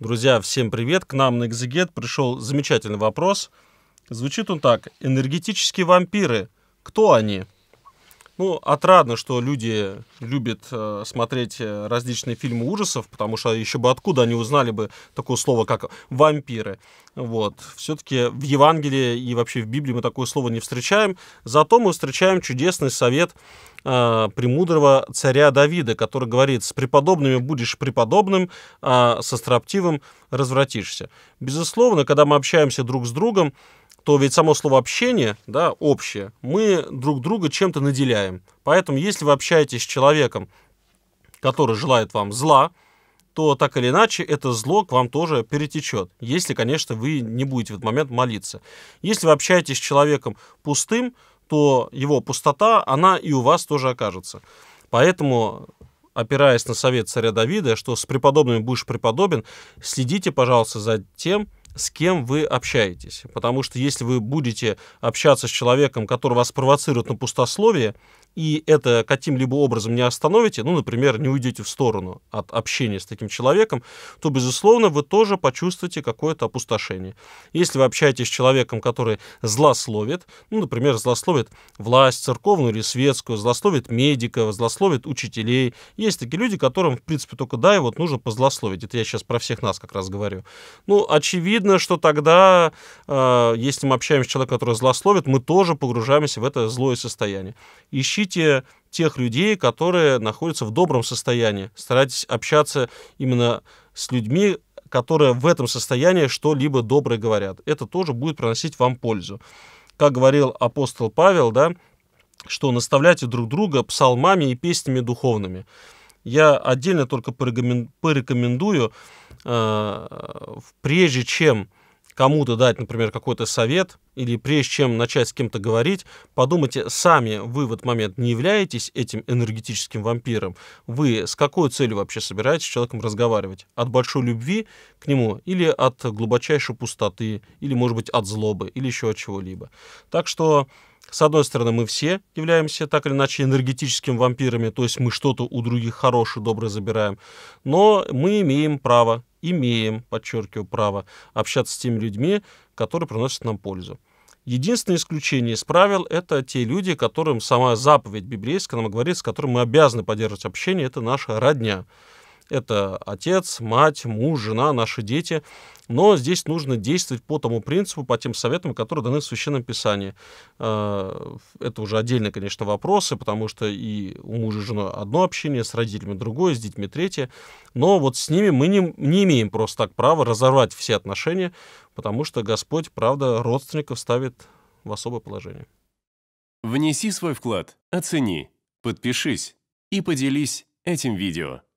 Друзья, всем привет! К нам на Экзегет пришел замечательный вопрос. Звучит он так. Энергетические вампиры. Кто они? Ну, отрадно, что люди любят э, смотреть э, различные фильмы ужасов, потому что еще бы откуда они узнали бы такое слово, как вампиры. Вот. Все-таки в Евангелии и вообще в Библии мы такое слово не встречаем, зато мы встречаем чудесный совет э, премудрого царя Давида, который говорит, с преподобными будешь преподобным, а со строптивым развратишься. Безусловно, когда мы общаемся друг с другом, то ведь само слово общение, да, общее, мы друг друга чем-то наделяем. Поэтому, если вы общаетесь с человеком, который желает вам зла, то так или иначе это зло к вам тоже перетечет, если, конечно, вы не будете в этот момент молиться. Если вы общаетесь с человеком пустым, то его пустота, она и у вас тоже окажется. Поэтому, опираясь на совет царя Давида, что с преподобными будешь преподобен, следите, пожалуйста, за тем, с кем вы общаетесь. Потому что если вы будете общаться с человеком, который вас провоцирует на пустословие, и это каким-либо образом не остановите, ну, например, не уйдете в сторону от общения с таким человеком, то, безусловно, вы тоже почувствуете какое-то опустошение. Если вы общаетесь с человеком, который злословит, ну, например, злословит власть церковную или светскую, злословит медиков, злословит учителей, есть такие люди, которым, в принципе, только да, и вот нужно позлословить. Это я сейчас про всех нас как раз говорю. Ну, очевидно, что тогда, э, если мы общаемся с человеком, который злословит, мы тоже погружаемся в это злое состояние. Ищи ищите тех людей, которые находятся в добром состоянии. Старайтесь общаться именно с людьми, которые в этом состоянии что-либо доброе говорят. Это тоже будет приносить вам пользу. Как говорил апостол Павел, да, что наставляйте друг друга псалмами и песнями духовными. Я отдельно только порекомендую, э, прежде чем кому-то дать, например, какой-то совет, или прежде чем начать с кем-то говорить, подумайте сами, вы в этот момент не являетесь этим энергетическим вампиром, вы с какой целью вообще собираетесь с человеком разговаривать? От большой любви к нему или от глубочайшей пустоты, или, может быть, от злобы, или еще от чего-либо. Так что с одной стороны, мы все являемся так или иначе энергетическими вампирами, то есть мы что-то у других хорошее, доброе забираем, но мы имеем право имеем, подчеркиваю, право общаться с теми людьми, которые приносят нам пользу. Единственное исключение из правил – это те люди, которым сама заповедь библейская нам говорит, с которыми мы обязаны поддерживать общение, это наша родня. Это отец, мать, муж, жена, наши дети. Но здесь нужно действовать по тому принципу, по тем советам, которые даны в Священном Писании. Э, это уже отдельные, конечно, вопросы, потому что и у мужа и жены одно общение, с родителями другое, с детьми третье. Но вот с ними мы не, не имеем просто так права разорвать все отношения, потому что Господь, правда, родственников ставит в особое положение. Внеси свой вклад, оцени, подпишись и поделись этим видео.